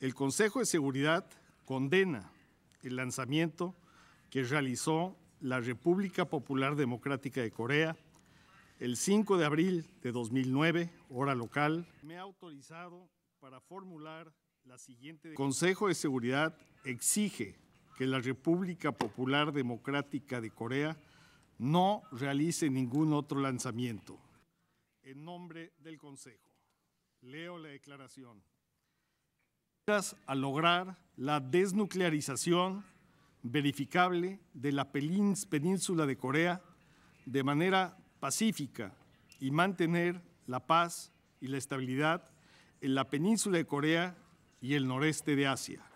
El Consejo de Seguridad condena el lanzamiento que realizó la República Popular Democrática de Corea el 5 de abril de 2009, hora local. Me ha autorizado para formular la siguiente... Consejo de Seguridad exige que la República Popular Democrática de Corea no realice ningún otro lanzamiento. En nombre del Consejo, leo la declaración a lograr la desnuclearización verificable de la península de Corea de manera pacífica y mantener la paz y la estabilidad en la península de Corea y el noreste de Asia.